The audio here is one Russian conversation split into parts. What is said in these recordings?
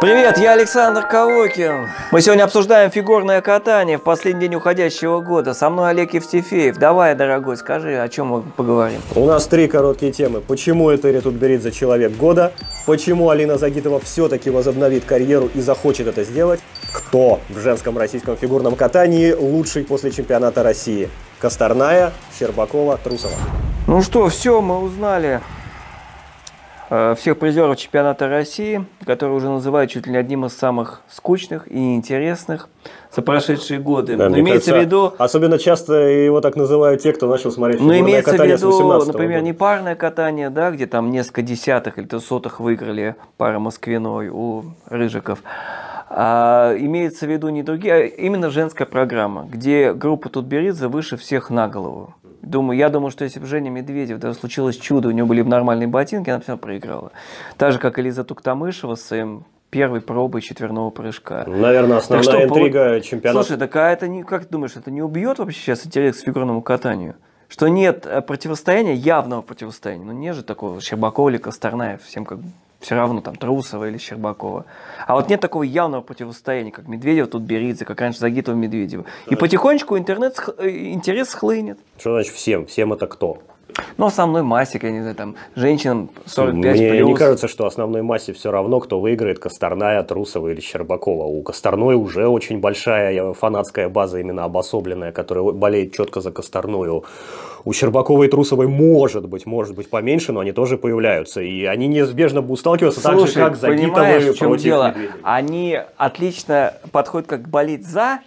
Привет, я Александр Ковокин. Мы сегодня обсуждаем фигурное катание в последний день уходящего года. Со мной Олег Евстифеев. Давай, дорогой, скажи, о чем мы поговорим. У нас три короткие темы. Почему Этери за человек года? Почему Алина Загитова все-таки возобновит карьеру и захочет это сделать? Кто в женском российском фигурном катании лучший после чемпионата России? Косторная, Щербакова, Трусова. Ну что, все, мы узнали. Э, всех призеров чемпионата России, который уже называют чуть ли не одним из самых скучных и неинтересных за прошедшие годы. Да, Но имеется кажется, в виду... Особенно часто его так называют те, кто начал смотреть Но имеется катание в виду, например, не парное катание, да, где там несколько десятых или сотых выиграли пара Москвиной у Рыжиков. А, имеется в виду не другие, а именно женская программа, где группа Тутберидзе выше всех на голову. Думаю, я думаю, что если бы Женя Медведев, даже случилось чудо, у него были бы нормальные ботинки, она все равно проиграла. Так же, как и Лиза Туктамышева с своим эм, первой пробой четверного прыжка. Наверное, основная так что, интрига пол... чемпионата. Слушай, так а это не, как ты думаешь, это не убьет вообще сейчас интерес к фигурному катанию? Что нет э, противостояния, явного противостояния. Ну, не же такого Щербакова или Косторная, всем как бы все равно там Трусова или Щербакова. А вот нет такого явного противостояния, как Медведев тут Беридзе, как раньше Загитова Медведева. и потихонечку интернет, э, интерес хлынет. Что значит всем? Всем это кто? Но ну, основной массе, я не знаю, там, женщинам 45 Мне плюс. не кажется, что основной массе все равно, кто выиграет, Косторная, Трусова или Щербакова. У Косторной уже очень большая фанатская база, именно обособленная, которая болеет четко за Косторную. У Щербаковой и Трусовой может быть, может быть поменьше, но они тоже появляются. И они неизбежно будут сталкиваться Слушай, так же, как Загитовы понимаешь, чем против дело? Они отлично подходят как болит за,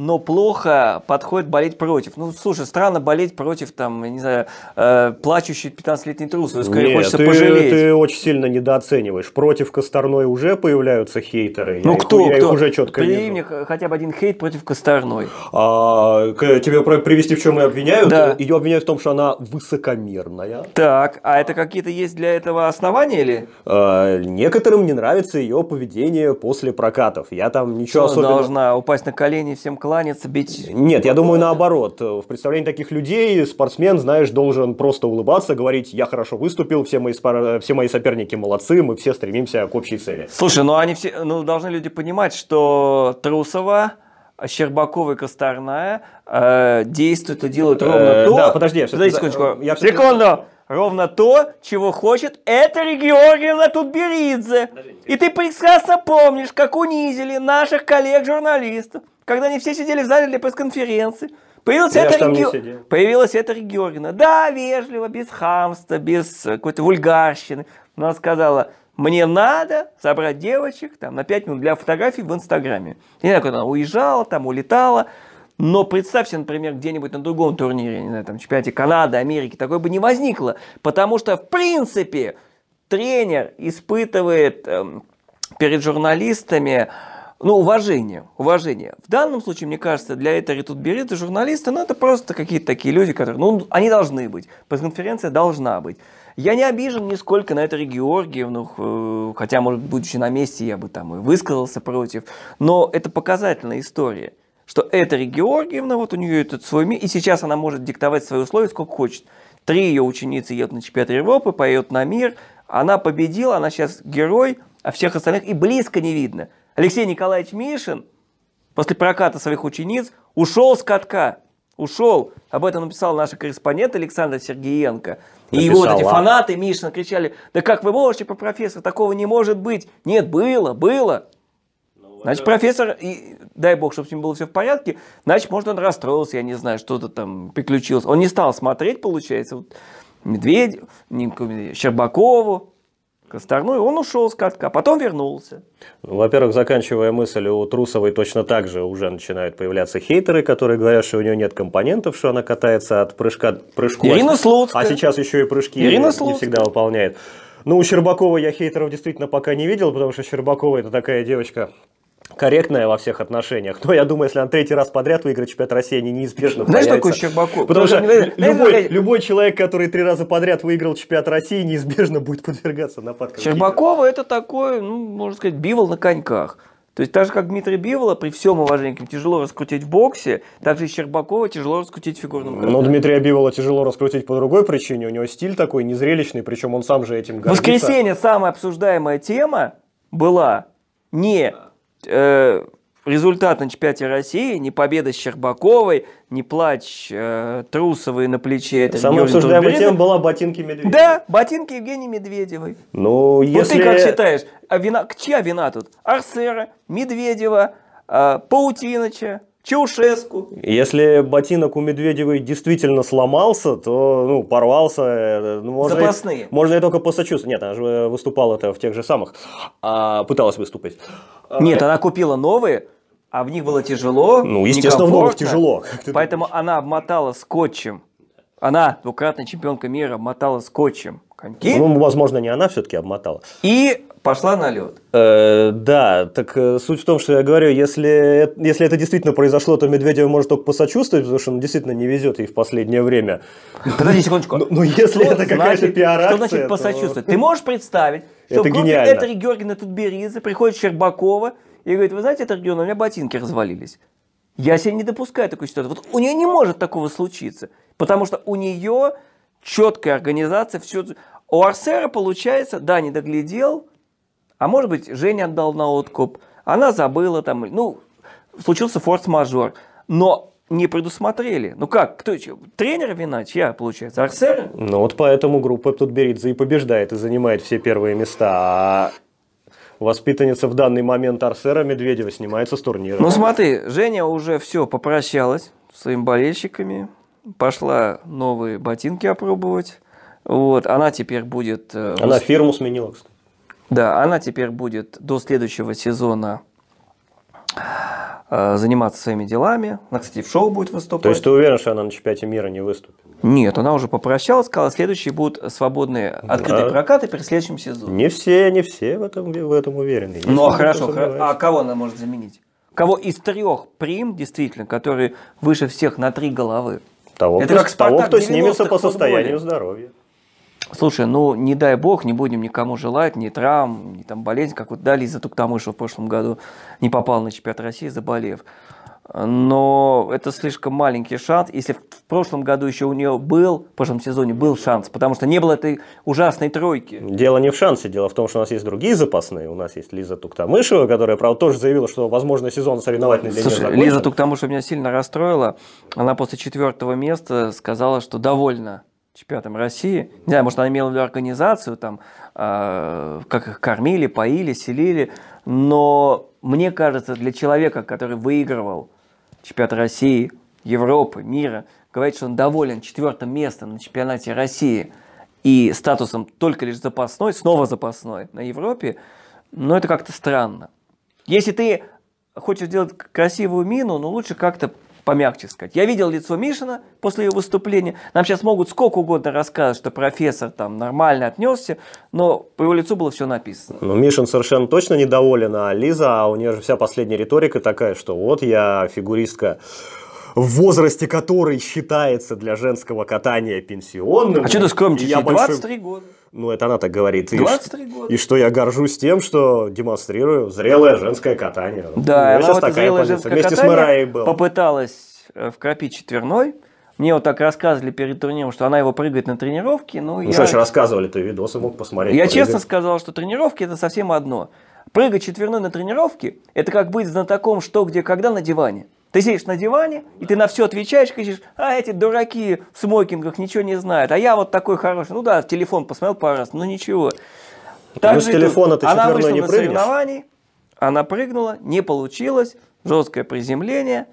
но плохо подходит болеть против. Ну, слушай, странно болеть против, там, я не знаю, э, плачущей 15-летней трусы. Ну, скорее Нет, хочется ты, пожалеть. ты очень сильно недооцениваешь. Против Косторной уже появляются хейтеры. Ну, я кто? Их, кто? Я их уже четко При вижу. мне хотя бы один хейт против Косторной. А, к, тебе привести в чем ее обвиняют? Да. Ее обвиняют в том, что она высокомерная. Так, а это какие-то есть для этого основания или? А, некоторым не нравится ее поведение после прокатов. Я там ничего что особенного... должна упасть на колени всем классом кланяться, бить? Нет, я думаю, наоборот. В представлении таких людей спортсмен, знаешь, должен просто улыбаться, говорить, я хорошо выступил, все мои, спор... все мои соперники молодцы, мы все стремимся к общей цели. Слушай, ну они все, ну должны люди понимать, что Трусова, Щербакова и Косторная э, действуют и делают ровно э, то... Да, подожди, я все-таки... Секунду! Я все Секунду! ровно то, чего хочет Этери Георгиевна Тутберидзе. И ты прекрасно помнишь, как унизили наших коллег-журналистов, когда они все сидели в зале для пресс-конференции. Появилась, эта Ге... Появилась эта Георгиевна. Да, вежливо, без хамства, без э, какой-то вульгарщины. она сказала, мне надо собрать девочек там, на 5 минут для фотографий в Инстаграме. И не она уезжала, там улетала. Но представьте, например, где-нибудь на другом турнире, не знаю, там, чемпионате Канады, Америки, такое бы не возникло. Потому что, в принципе, тренер испытывает эм, перед журналистами ну, уважение, уважение. В данном случае, мне кажется, для этой тут берет журналисты, ну, это просто какие-то такие люди, которые, ну, они должны быть. Пресс-конференция должна быть. Я не обижен нисколько на это Георгиевну, э, хотя, может, будучи на месте, я бы там и высказался против, но это показательная история что Этери Георгиевна, вот у нее этот свой мир, и сейчас она может диктовать свои условия сколько хочет. Три ее ученицы едут на чемпионат Европы, поедут на мир, она победила, она сейчас герой, а всех остальных и близко не видно. Алексей Николаевич Мишин после проката своих учениц ушел с катка. Ушел. Об этом написал наш корреспондент Александр Сергеенко. Написал, и вот эти фанаты Мишина кричали, да как вы можете по профессору, такого не может быть. Нет, было, было. Значит, профессор, и, дай бог, чтобы с ним было все в порядке, значит, может, он расстроился, я не знаю, что-то там приключилось. Он не стал смотреть, получается, вот, Медведев, Щербакову, и он ушел с катка, а потом вернулся. Ну, во-первых, заканчивая мысль, у Трусовой точно так же уже начинают появляться хейтеры, которые говорят, что у нее нет компонентов, что она катается от прыжка прыжку. Ирина Слуцкая. А сейчас еще и прыжки Ирина не, не всегда выполняет. Ну, у Щербакова я хейтеров действительно пока не видел, потому что Щербакова это такая девочка, корректная во всех отношениях. Но я думаю, если она третий раз подряд выиграет чемпионат России, они неизбежно Знаешь, что такое Щербаков? Потому что любой, любой человек, который три раза подряд выиграл чемпионат России, неизбежно будет подвергаться нападкам. Щербакова это такой, ну, можно сказать, бивол на коньках. То есть, так же как Дмитрий Бивола, при всем уважении к ним тяжело раскрутить в боксе, также и Щербакова тяжело раскрутить в фигурном ну, катании. Но Дмитрия Бивола тяжело раскрутить по другой причине. У него стиль такой незрелищный, причем он сам же этим гордится. Воскресенье самая обсуждаемая тема была не э, результат на чемпионате России, не победа Щербаковой, не плач э, Трусовой на плече. Это Самая обсуждаемая тема была ботинки Медведевой. Да, ботинки Евгении Медведевой. Ну, если... Ну, ты как считаешь, а вина... чья вина тут? Арсера, Медведева, э, Паутиныча, Чаушеску. Если ботинок у Медведевой действительно сломался, то, ну, порвался. Э, ну, можно Запасные. И, можно и только посочувствовать. Нет, она же э, выступала это в тех же самых. А, пыталась выступать. Нет, она купила новые, а в них было тяжело. Ну, естественно, в новых тяжело. Поэтому она обмотала скотчем. Она, двукратная чемпионка мира, обмотала скотчем Коньки. Ну, возможно, не она все-таки обмотала. И пошла на лед. Э, да, так э, суть в том, что я говорю, если, э, если это действительно произошло, то Медведев может только посочувствовать, потому что он действительно не везет ей в последнее время. Подожди секундочку. Но, ну, но ну, если что это какая-то пиар Что значит посочувствовать? То... Ты можешь представить, что это в группе Этери Георгиевна Тутберидзе приходит Щербакова и говорит, вы знаете, это регион, у меня ботинки развалились. Я себе не допускаю такой ситуации. Вот у нее не может такого случиться, потому что у нее четкая организация, все. У Арсера получается, да, не доглядел, а может быть, Женя отдал на откуп, она забыла там, ну, случился форс-мажор, но не предусмотрели. Ну как, кто еще? Тренер вина, чья получается? Арсер? Ну вот поэтому группа тут Тутберидзе и побеждает, и занимает все первые места, а воспитанница в данный момент Арсера Медведева снимается с турнира. Ну смотри, Женя уже все попрощалась с своими болельщиками, пошла новые ботинки опробовать. Вот, она теперь будет... Э, она фирму сменила, кстати. Да, она теперь будет до следующего сезона э, заниматься своими делами. Она, кстати, в шоу будет выступать. То есть ты уверен, что она на чемпионате мира не выступит? Нет, она уже попрощалась, сказала, следующие будут свободные открытые да. прокаты при следующем сезоне. Не все, не все в этом, в этом уверены. Есть ну, а хорошо, хорошо. А кого она может заменить? Кого из трех прим, действительно, которые выше всех на три головы? Того, это кто, как того кто снимется по состоянию здоровья. Слушай, ну не дай бог, не будем никому желать ни травм, ни там болезнь, как вот дали из-за что в прошлом году, не попал на чемпионат России, заболев но это слишком маленький шанс. Если в прошлом году еще у нее был, в прошлом сезоне был шанс, потому что не было этой ужасной тройки. Дело не в шансе, дело в том, что у нас есть другие запасные. У нас есть Лиза Туктамышева, которая, правда, тоже заявила, что, возможно, сезон соревновательный для Слушай, нее Лиза Туктамышева меня сильно расстроила. Она после четвертого места сказала, что довольна чемпионатом России. Не знаю, может, она имела в виду организацию, там, э, как их кормили, поили, селили. Но мне кажется, для человека, который выигрывал чемпионат России, Европы, мира, говорит, что он доволен четвертым местом на чемпионате России и статусом только лишь запасной, снова запасной на Европе, но это как-то странно. Если ты хочешь делать красивую мину, ну лучше как-то помягче сказать. Я видел лицо Мишина после его выступления. Нам сейчас могут сколько угодно рассказывать, что профессор там нормально отнесся, но по его лицу было все написано. Ну, Мишин совершенно точно недоволен, а Лиза, а у нее же вся последняя риторика такая, что вот я фигуристка в возрасте которой считается для женского катания пенсионным. А что ты скромничаешь? Я 23 большой... года. Ну, это она так говорит. 23 и, года. И что я горжусь тем, что демонстрирую зрелое женское катание. Ну, да, ну, она вот такая зрелое позиция. Вместе с Мэрайей был. попыталась э, вкропить четверной. Мне вот так рассказывали перед турниром, что она его прыгает на тренировке. Ну, ну я... что значит рассказывали, ты видосы мог посмотреть. Я прыгать. честно сказал, что тренировки это совсем одно. Прыгать четверной на тренировке – это как быть знатоком что, где, когда на диване. Ты сидишь на диване, и ты на все отвечаешь, кричишь, а эти дураки в смокингах ничего не знают, а я вот такой хороший. Ну да, телефон посмотрел пару раз, но ничего. Так ну, с телефона ты Она вышла не на соревнований, она прыгнула, не получилось, жесткое приземление.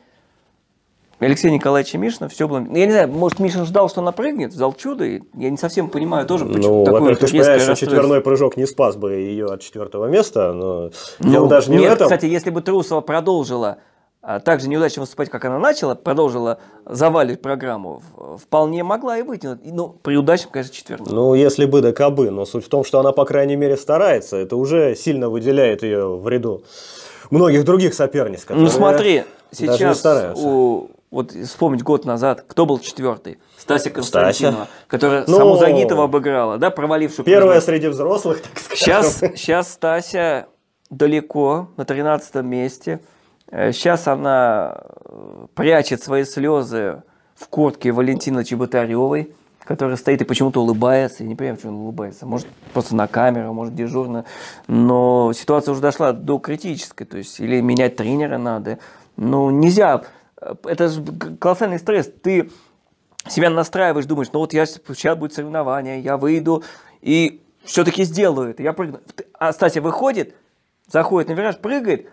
Алексей Николаевич и Мишина, все было... Я не знаю, может, Мишин ждал, что она прыгнет, ждал чудо, и я не совсем понимаю тоже, почему ну, такое ты понимаешь, что четверной прыжок не спас бы ее от четвертого места, но ну, дело даже не нет, в этом. кстати, если бы Трусова продолжила а также неудачно выступать, как она начала, продолжила завалить программу, вполне могла и выйти. Ну, при удачном, конечно, четвертом. Ну, если бы да кабы, но суть в том, что она, по крайней мере, старается. Это уже сильно выделяет ее в ряду многих других соперниц. Ну, смотри, сейчас у, вот вспомнить год назад, кто был четвертый? Стася Константинова, Стася. которая ну, саму Загитова обыграла, да, провалившую. Первая признак. среди взрослых, так сказать. Сейчас, сейчас Стася далеко, на 13 месте. Сейчас э, она э, прячет свои слезы в куртке Валентины Чеботаревой, которая стоит и почему-то улыбается. Я не понимаю, почему она улыбается. Может, просто на камеру, может, дежурно. Но ситуация уже дошла до критической. То есть, или менять тренера надо. Ну, нельзя. Э, это же колоссальный стресс. Ты себя настраиваешь, думаешь, ну вот я сейчас будет соревнование, я выйду и все-таки сделаю это. Я прыгну. А Стася выходит, заходит на вираж, прыгает,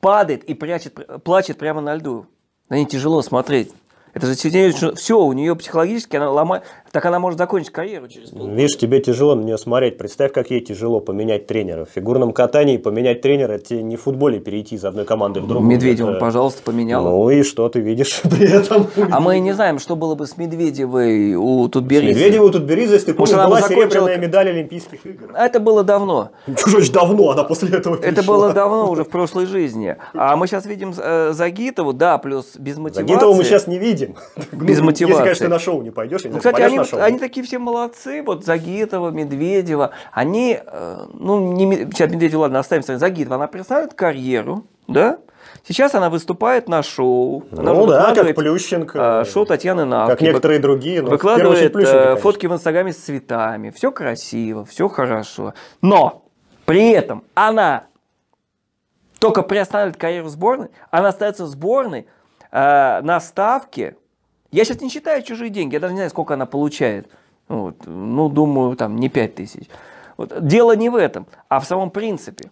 падает и прячет, плачет прямо на льду. На ней тяжело смотреть. Это же все, у нее психологически она ломает. Так она может закончить карьеру через полгода. Видишь, тебе тяжело на нее смотреть. Представь, как ей тяжело поменять тренера. В фигурном катании поменять тренера, тебе не в футболе перейти из одной команды в другую. Медведева, это... пожалуйста, поменяла. Ну и что ты видишь при этом? А мы не знаем, что было бы с Медведевой у Тутберидзе. С Медведевой у Тутберидзе, если помнишь, была серебряная медаль Олимпийских игр. Это было давно. Значит, давно она после этого Это было давно, уже в прошлой жизни. А мы сейчас видим э, Загитову, да, плюс без мотивации. Загитову мы сейчас не видим. Без мотивации. Ну, если, конечно, на шоу не пойдешь. Ну, кстати, они нашел. Они такие все молодцы, вот Загитова, Медведева, они, э, ну, не, сейчас Медведева, ладно, оставим, Загитова, она представит карьеру, да, Сейчас она выступает на шоу. Она ну да, как Плющенко. Э, шоу Татьяны Навки. Как некоторые другие. Но выкладывает очередь, э, фотки в Инстаграме с цветами. Все красиво, все хорошо. Но при этом она только приостанавливает карьеру сборной, она остается сборной э, на ставке я сейчас не считаю чужие деньги, я даже не знаю, сколько она получает. Вот. Ну, думаю, там не 5 тысяч. Вот. Дело не в этом, а в самом принципе.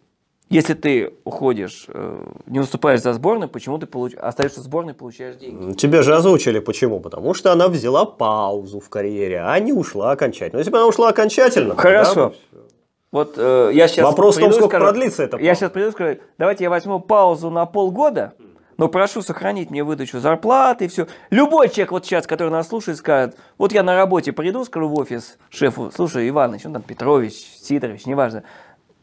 Если ты уходишь, э, не выступаешь за сборную, почему ты получ... остаешься в сборной и получаешь деньги? Тебе же озвучили почему. Потому что она взяла паузу в карьере, а не ушла окончательно. Ну, если бы она ушла окончательно... Хорошо. Да, вот э, я сейчас... Вопрос в том, сколько скажу, продлится это. Я сейчас приду и скажу, давайте я возьму паузу на полгода, но «Ну, прошу сохранить мне выдачу зарплаты и все. Любой человек вот сейчас, который нас слушает, скажет, вот я на работе приду, скажу в офис шефу, слушай, Иваныч, ну там Петрович, Сидорович, неважно,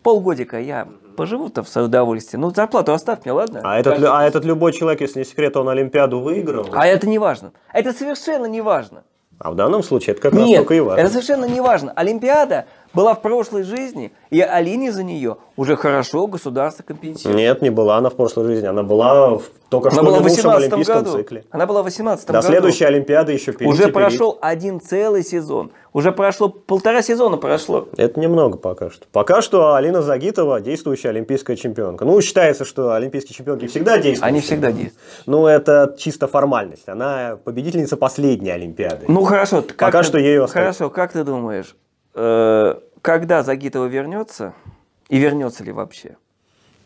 полгодика я поживу-то в свое удовольствие. Ну, зарплату оставь мне, ладно? А этот, а этот любой человек, если не секрет, он Олимпиаду выиграл? А это не важно. Это совершенно не важно. А в данном случае это как Нет, раз только и важно. это совершенно не важно. Олимпиада была в прошлой жизни, и Алине за нее уже хорошо государство компенсирует. Нет, не была она в прошлой жизни. Она была в только она что была в 18 году. цикле. Она была в 18 До году. До следующей Олимпиады еще перейти. Уже прошел один целый сезон. Уже прошло полтора сезона прошло. Это немного пока что. Пока что Алина Загитова действующая олимпийская чемпионка. Ну, считается, что олимпийские чемпионки всегда действуют. Они всегда действуют. Ну, это чисто формальность. Она победительница последней Олимпиады. Ну, хорошо. Пока ты, что ее Хорошо, как ты думаешь, Э, когда Загитова вернется и вернется ли вообще?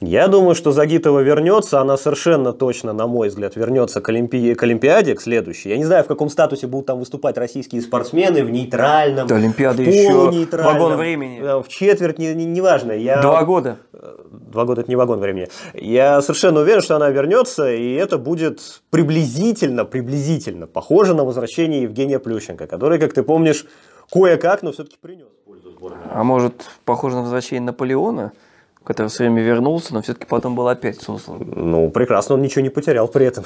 Я думаю, что Загитова вернется, она совершенно точно, на мой взгляд, вернется к, Олимпи... к Олимпиаде, к следующей. Я не знаю, в каком статусе будут там выступать российские спортсмены, в нейтральном, До Олимпиады в еще вагон времени. Э, в четверть, неважно. Не, не важно. Я... Два года. Э, два года – это не вагон времени. Я совершенно уверен, что она вернется, и это будет приблизительно, приблизительно похоже на возвращение Евгения Плющенко, который, как ты помнишь, кое-как, но все-таки принес пользу сборной. А может, похоже на возвращение Наполеона, который все время вернулся, но все-таки потом был опять сослан? Ну, прекрасно, он ничего не потерял при этом.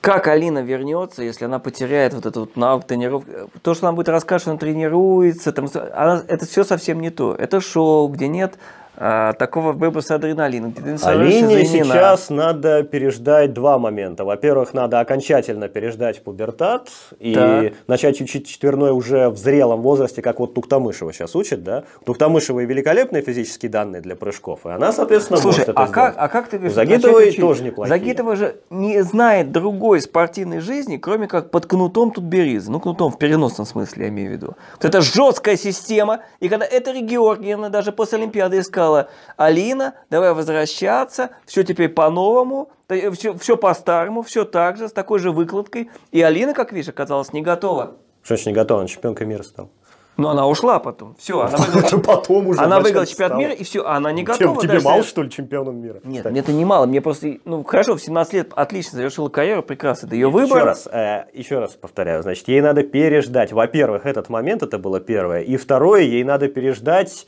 Как Алина вернется, если она потеряет вот этот вот навык тренировки? То, что она будет рассказывать, что она тренируется, там, она, это все совсем не то. Это шоу, где нет а, такого выброса адреналина. Алине сейчас надо переждать два момента. Во-первых, надо окончательно переждать пубертат и да. начать учить четверной уже в зрелом возрасте, как вот Туктамышева сейчас учит, да? Туктамышева и великолепные физические данные для прыжков, и она, соответственно, Слушай, может это а сделать. как, а как ты говоришь? Загитова тоже неплохие. Загитова же не знает другой спортивной жизни, кроме как под кнутом тут Беризы. Ну, кнутом в переносном смысле, я имею в виду. Вот это жесткая система, и когда это Георгиевна даже после Олимпиады искала, сказала, Алина, давай возвращаться, все теперь по-новому, все, э, все по-старому, все так же, с такой же выкладкой. И Алина, как видишь, оказалась не готова. Что не готова? Она чемпионкой мира стала. Но она ушла потом. Все, она выиграла, потом уже она выиграла чемпионат стала. мира, и все, она не готова. Тебе, тебе мало, что ли, чемпионом мира? Нет, мне это не мало. Мне просто, ну, хорошо, в 17 лет отлично завершила карьеру, прекрасно, это ее выбор. Еще раз, э, еще раз повторяю, значит, ей надо переждать. Во-первых, этот момент это было первое. И второе, ей надо переждать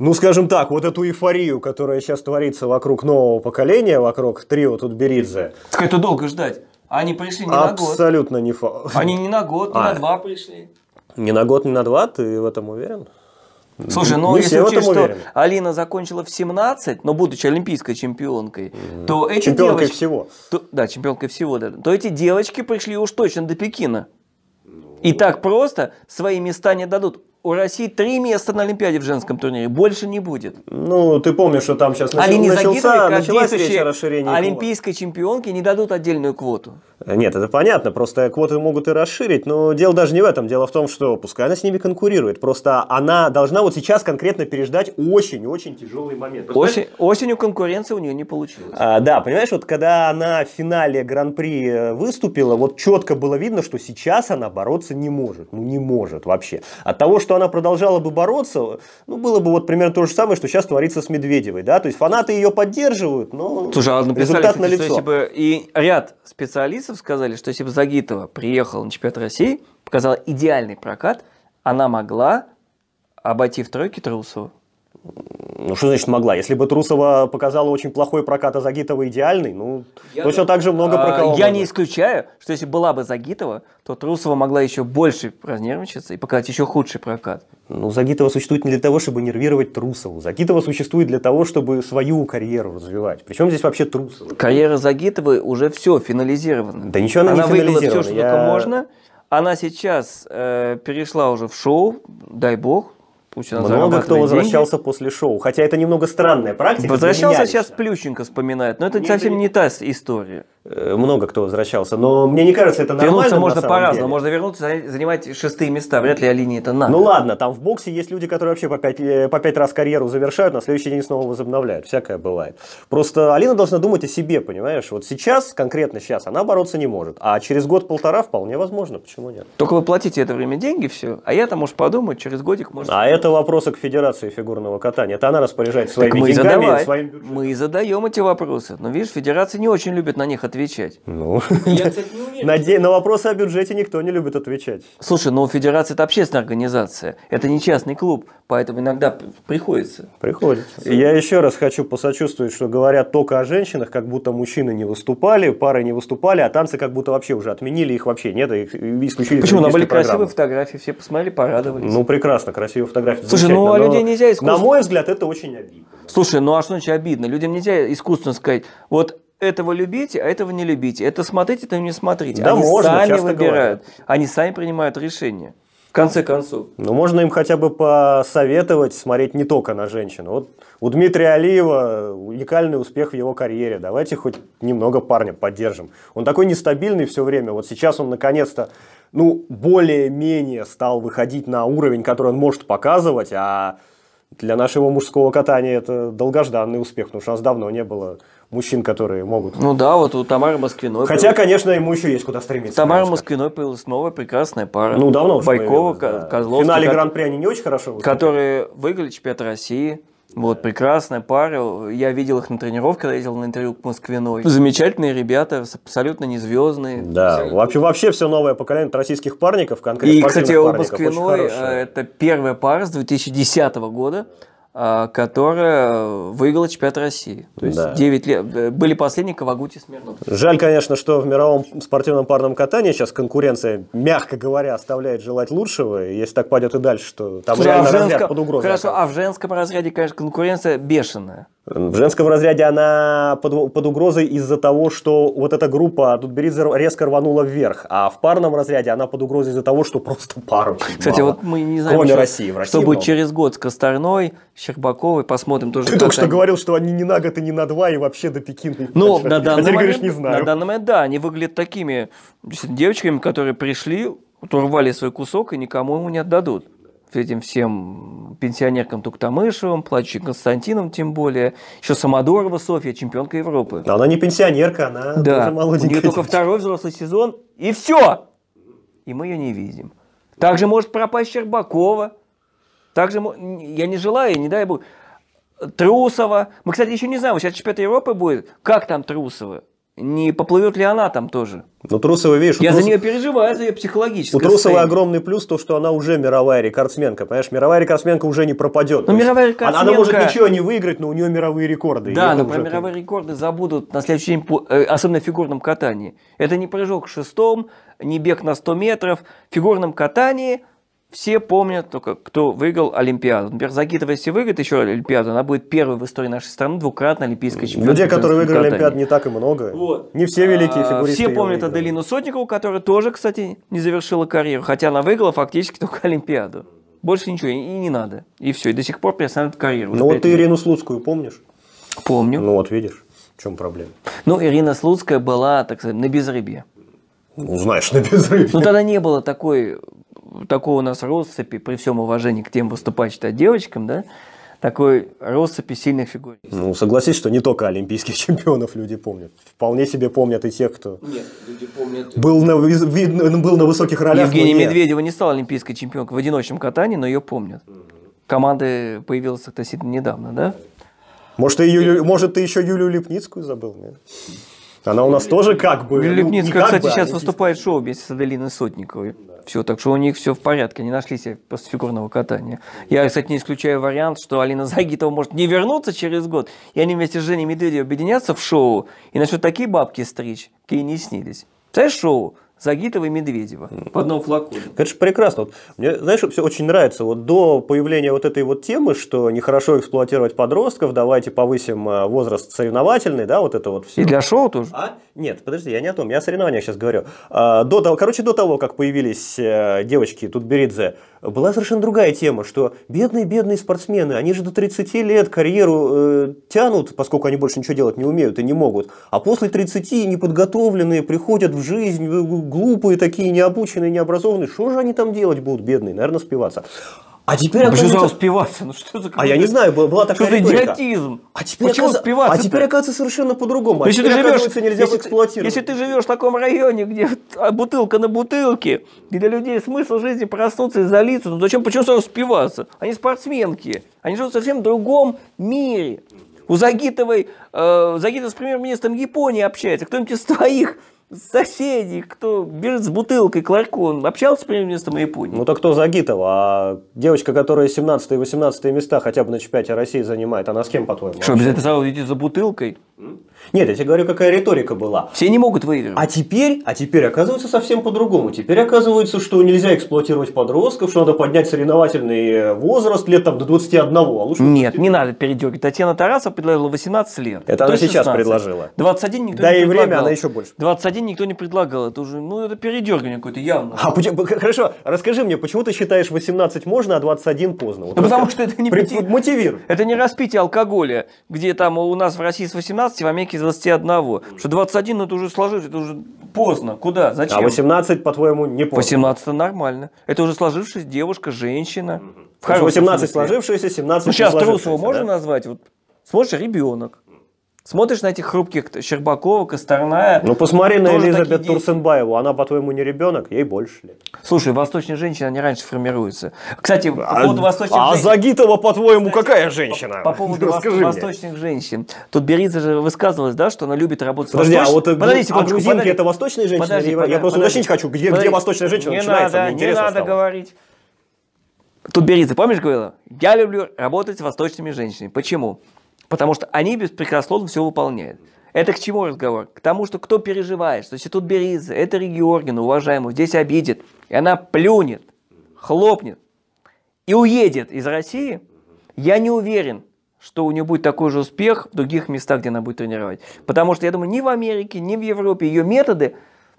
ну, скажем так, вот эту эйфорию, которая сейчас творится вокруг нового поколения, вокруг трио Тутберидзе. Так это долго ждать. А они пришли не Абсолютно на год. Абсолютно не факт. Они не на год, не а. на два пришли. Не на год, не на два, ты в этом уверен? Слушай, ну если учесть, что Алина закончила в 17, но будучи олимпийской чемпионкой, mm-hmm. то эти чемпионкой девочки, всего. То, да, чемпионкой всего, да, то эти девочки пришли уж точно до Пекина. Ну... И так просто свои места не дадут у России три места на Олимпиаде в женском турнире, больше не будет. Ну, ты помнишь, что там сейчас начался, началась речь о расширении. Олимпийской квот. чемпионки не дадут отдельную квоту. Э, нет, это понятно, просто квоты могут и расширить, но дело даже не в этом. Дело в том, что пускай она с ними конкурирует, просто она должна вот сейчас конкретно переждать очень-очень тяжелый момент. Осень, осенью конкуренция у нее не получилась. А, да, понимаешь, вот когда она в финале Гран-при э, выступила, вот четко было видно, что сейчас она бороться не может, ну не может вообще. От того, что она продолжала бы бороться, ну было бы вот примерно то же самое, что сейчас творится с Медведевой, да, то есть фанаты ее поддерживают, но Слушай, а результат на лицо. Если бы и ряд специалистов журналистов сказали, что если бы Загитова приехала на чемпионат России, показала идеальный прокат, она могла обойти в тройке Трусова. Ну, что значит могла? Если бы Трусова показала очень плохой прокат, а Загитова идеальный, ну, я ну все так же много проколов. А, я не исключаю, что если была бы Загитова, то Трусова могла еще больше разнервничаться и показать еще худший прокат. Ну, Загитова существует не для того, чтобы нервировать Трусову. Загитова существует для того, чтобы свою карьеру развивать. Причем здесь вообще Трусова? Карьера Загитовой уже все финализирована. Да ничего она, она не финализирована. Она все, что я... только можно. Она сейчас э, перешла уже в шоу, дай бог, Путина Много кто возвращался деньги. после шоу, хотя это немного странная практика. Возвращался сейчас Плющенко вспоминает, но это не, совсем не... не та история. Э, много кто возвращался, но мне не кажется, это нормально. Вернуться можно по-разному, можно вернуться, занимать шестые места, вряд ли Алине это надо. Ну ладно, там в боксе есть люди, которые вообще по пять, э, по пять раз карьеру завершают, на следующий день снова возобновляют, всякое бывает. Просто Алина должна думать о себе, понимаешь? Вот сейчас, конкретно сейчас, она бороться не может, а через год-полтора вполне возможно, почему нет? Только вы платите это время деньги, все, а я там, может, подумаю, через годик, может... А это вопросы к Федерации фигурного катания. Это она распоряжается своими так мы деньгами задавай. и своим бюджетом. Мы и задаем эти вопросы. Но видишь, Федерация не очень любит на них отвечать. Ну, я, кстати, не умею. Наде... на вопросы о бюджете никто не любит отвечать. Слушай, но Федерация это общественная организация. Это не частный клуб, поэтому иногда приходится. Приходится. Я еще раз хочу посочувствовать, что говорят только о женщинах, как будто мужчины не выступали, пары не выступали, а танцы как будто вообще уже отменили, их вообще нет, их исключили. Почему? на были программы. красивые фотографии, все посмотрели, порадовались. Ну, прекрасно, красивые фотографии фотографии. Слушай, ну а людей нельзя искусственно... На мой взгляд, это очень обидно. Слушай, ну а что значит обидно? Людям нельзя искусственно сказать, вот этого любите, а этого не любите. Это смотрите, это не смотрите. Да, Они можно, сами выбирают. Говорят. Они сами принимают решение. В конце концов. Ну, можно им хотя бы посоветовать смотреть не только на женщин. Вот у Дмитрия Алиева уникальный успех в его карьере. Давайте хоть немного парня поддержим. Он такой нестабильный все время. Вот сейчас он наконец-то ну, более-менее стал выходить на уровень, который он может показывать, а для нашего мужского катания это долгожданный успех, потому что у нас давно не было мужчин, которые могут. Ну да, вот у Тамары Москвиной. Хотя, появилась... конечно, ему еще есть куда стремиться. Тамара Москвиной появилась новая прекрасная пара. Ну давно уже Байкова, да. Козловский. В финале Гран-при они не очень хорошо выступили. Которые выиграли чемпионат России. Вот, прекрасная пара. Я видел их на тренировке, когда ездил на интервью к Москвиной. Замечательные ребята, абсолютно не звездные. Да, все... вообще, вообще все новое поколение российских парников, конкретно И, кстати, у Москвиной э, это первая пара с 2010 года. А, которая выиграла чемпионат России. То есть да. 9 лет. Э, были последние Кавагути Смирнов. Жаль, конечно, что в мировом спортивном парном катании сейчас конкуренция, мягко говоря, оставляет желать лучшего. если так пойдет и дальше, что там Слушай, а женском, под угрозой. Хорошо, а в женском разряде, конечно, конкуренция бешеная. В женском разряде она под, под угрозой из-за того, что вот эта группа Дудберидзе а резко рванула вверх, а в парном разряде она под угрозой из-за того, что просто пару. Кстати, мало. вот мы не знаем, Кроме что, России. В России что будет через год с Косторной, Щербаковой, посмотрим тоже. Ты только что они... говорил, что они не на год и не на два, и вообще до Пекина. Ну, на данный, а момент, на данный момент, да, они выглядят такими девочками, которые пришли, урвали свой кусок и никому ему не отдадут этим всем пенсионеркам Туктамышевым, плачущим Константином тем более. Еще Самодорова Софья, чемпионка Европы. Да, она не пенсионерка, она да, тоже молоденькая. у нее только второй взрослый сезон, и все! И мы ее не видим. Также может пропасть Щербакова. Также, я не желаю, не дай бог, Трусова. Мы, кстати, еще не знаем, сейчас чемпионат Европы будет. Как там Трусова? не поплывет ли она там тоже? Ну, Трусова, видишь... Я Трус... за нее переживаю, за ее психологическое У Трусовой состояние. огромный плюс то, что она уже мировая рекордсменка, понимаешь? Мировая рекордсменка уже не пропадет. Ну, мировая рекордсменка... Она, она может ничего не выиграть, но у нее мировые рекорды. Да, но про уже... мировые рекорды забудут на следующий день, э, особенно в фигурном катании. Это не прыжок в шестом, не бег на 100 метров. В фигурном катании все помнят только, кто выиграл Олимпиаду. Например, Загитова, если выиграет еще Олимпиаду, она будет первой в истории нашей страны двукратной олимпийской чемпионкой. Людей, которые выиграли Олимпиаду, не так и много. Вот. Не все великие а, фигуристы. Все помнят Аделину Сотникову, которая тоже, кстати, не завершила карьеру, хотя она выиграла фактически только Олимпиаду. Больше ничего и не надо. И все, и до сих пор приостановит карьеру. Ну вот ты Ирину Слуцкую помнишь? Помню. Ну вот видишь, в чем проблема. Ну, Ирина Слуцкая была, так сказать, на безрыбье. Ну, знаешь, на безрыбье. Ну, тогда не было такой такой у нас россыпи, при всем уважении к тем выступающим девочкам, да, такой россыпи сильных фигур. Ну, согласись, что не только олимпийских чемпионов люди помнят. Вполне себе помнят и тех, кто нет, люди помнят... был, на, видно, ну, был на высоких ролях. Евгения Медведева не стала олимпийской чемпионкой в одиночном катании, но ее помнят. Угу. Команда появилась относительно недавно, да? Может, ты, Юлю, может, ты еще Юлию Липницкую забыл? Нет? Она у нас тоже как бы... Лепницкая, ну, кстати, бы, а сейчас а выступает шоу вместе с Аделиной Сотниковой. Да. Все, так что у них все в порядке, они нашли себе просто фигурного катания. Я, кстати, не исключаю вариант, что Алина Загитова может не вернуться через год, и они вместе с Женей Медведевым объединятся в шоу и начнут такие бабки стричь, какие не снились. Представляешь шоу? Загитова и Медведева в одном флаконе. Конечно, прекрасно. Вот мне, знаешь, все очень нравится. Вот до появления вот этой вот темы, что нехорошо эксплуатировать подростков, давайте повысим а, возраст соревновательный, да, вот это вот все. И для шоу тоже? А? Нет, подожди, я не о том, я о соревнованиях сейчас говорю. А, до того, короче, до того, как появились э, девочки тут Тутберидзе, была совершенно другая тема, что бедные-бедные спортсмены, они же до 30 лет карьеру э, тянут, поскольку они больше ничего делать не умеют и не могут, а после 30 неподготовленные приходят в жизнь, э, глупые такие, необученные, необразованные, что же они там делать будут, бедные, наверное, спиваться. А теперь а оказывается... успеваться? Ну что за... А я не знаю, была такая Что за идиотизм? А теперь, Почему оказ... успеваться? А теперь оказывается совершенно по-другому. А если теперь, ты живешь, нельзя если, эксплуатировать. Если ты живешь в таком районе, где а, бутылка на бутылке, и для людей смысл жизни проснуться и залиться, ну зачем, почему сразу успеваться? Они спортсменки, они живут в совсем другом мире. У Загитовой, э, Загитов с премьер-министром Японии общается, кто-нибудь из твоих Соседи, кто бежит с бутылкой, Кларко, он общался с премьер-министром Японии? Ну так кто Загитова? А девочка, которая 17 и 18 места хотя бы на чемпионате России занимает, она с кем, по-твоему? Что, обязательно стала идти за бутылкой? Нет, я тебе говорю, какая риторика была. Все не могут выиграть. А теперь, а теперь оказывается совсем по-другому. Теперь оказывается, что нельзя эксплуатировать подростков, что надо поднять соревновательный э, возраст лет там до 21, а лучше... Нет, 20. не надо передергивать. Татьяна Тарасова предложила 18 лет. Это она 16. сейчас предложила. 21 никто да не предлагал. Да и время она еще больше. 21 никто не предлагал. Это уже, ну, это передергивание какое-то явно. А почему, хорошо, расскажи мне, почему ты считаешь 18 можно, а 21 поздно? Вот да ну, потому что это не... При... Мотивирует. Это не распитие алкоголя, где там у нас в России с 18, в Америке оценки из 21. Потому что 21 это уже сложилось, это уже поздно. Куда? А Зачем? А 18, по-твоему, не поздно. 18 нормально. Это уже сложившаяся девушка, женщина. Угу. В 18 смысле. сложившаяся, 17 ну, сейчас Трусова да? можно назвать? Вот, смотришь, ребенок. Смотришь на этих хрупких Щербакова, Косторная. Ну, посмотри на Элизабет Турсенбаеву. Она, по-твоему, не ребенок, ей больше лет. Слушай, восточная женщина не раньше формируется. Кстати, по а поводу а, восточных а женщин... А Загитова, по-твоему, какая женщина? По поводу Расскажи восточных мне. женщин. Тут Беридзе же высказывалась, да, что она любит работать Подожди, восточной... а вот э, подожди, ну, а секундочку, а грузинки подожди, это восточные женщины? Подожди, я просто подожди, уточнить хочу, где, подожди, где восточная женщина не начинается, надо, мне Не надо стало. говорить. Тут Беридзе, помнишь, говорила? Я люблю работать с восточными женщинами. Почему? Потому что они беспрекословно все выполняют. Это к чему разговор? К тому, что кто переживает, что Институт Бериза, это Георгина, уважаемый, здесь обидит, и она плюнет, хлопнет и уедет из России, я не уверен, что у нее будет такой же успех в других местах, где она будет тренировать. Потому что, я думаю, ни в Америке, ни в Европе ее методы,